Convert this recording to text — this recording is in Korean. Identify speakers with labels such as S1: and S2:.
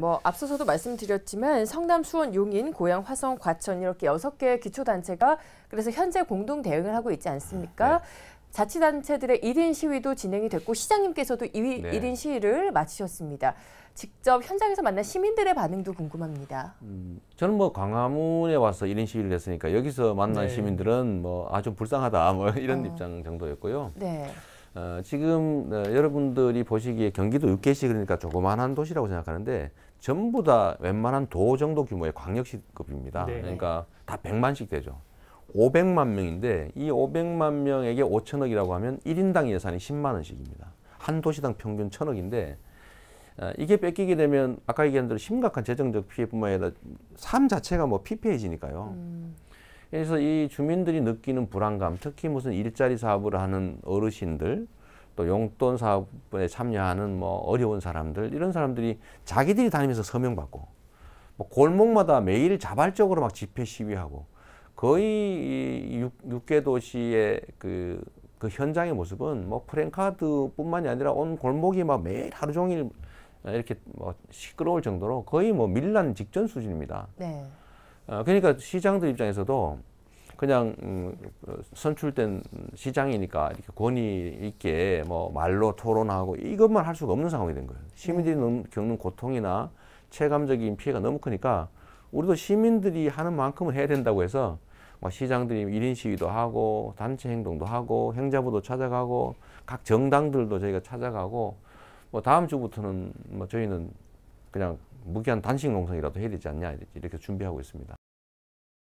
S1: 뭐 앞서서도 말씀드렸지만 성남, 수원, 용인, 고양, 화성, 과천 이렇게 여섯 개의 기초단체가 그래서 현재 공동 대응을 하고 있지 않습니까? 네. 자치단체들의 1인 시위도 진행이 됐고 시장님께서도 2 네. 1인 시위를 마치셨습니다. 직접 현장에서 만난 시민들의 반응도 궁금합니다.
S2: 음, 저는 뭐 광화문에 와서 1인 시위를 했으니까 여기서 만난 네. 시민들은 뭐 아주 불쌍하다 뭐 이런 어. 입장 정도였고요. 네. 어, 지금 어, 여러분들이 보시기에 경기도 육개시 그러니까 조그만한 도시라고 생각하는데 전부 다 웬만한 도 정도 규모의 광역시급입니다. 네. 그러니까 다 100만씩 되죠. 500만 명인데 이 500만 명에게 5천억이라고 하면 1인당 예산이 10만 원씩입니다. 한 도시당 평균 천억인데 어, 이게 뺏기게 되면 아까 얘기한 대로 심각한 재정적 피해뿐만 아니라 삶 자체가 뭐 피폐해지니까요. 음. 그래서 이 주민들이 느끼는 불안감, 특히 무슨 일자리 사업을 하는 어르신들, 또 용돈 사업에 참여하는 뭐 어려운 사람들, 이런 사람들이 자기들이 다니면서 서명받고, 뭐 골목마다 매일 자발적으로 막 집회 시위하고, 거의 이 육, 개 도시의 그, 그 현장의 모습은 뭐 프랭카드뿐만이 아니라 온 골목이 막 매일 하루 종일 이렇게 뭐 시끄러울 정도로 거의 뭐 밀란 직전 수준입니다. 네. 어, 그러니까 시장들 입장에서도 그냥 음, 선출된 시장이니까 이렇게 권위 있게 뭐 말로 토론하고 이것만 할 수가 없는 상황이 된 거예요. 네. 시민들이 네. 겪는 고통이나 체감적인 피해가 너무 크니까 우리도 시민들이 하는 만큼은 해야 된다고 해서 막 뭐 시장들이 일인 시위도 하고 단체 행동도 하고 행자부도 찾아가고 각 정당들도 저희가 찾아가고 뭐 다음 주부터는 뭐 저희는 그냥 무기한 단식 농성이라도 해야 되지 않냐 이렇게 준비하고 있습니다.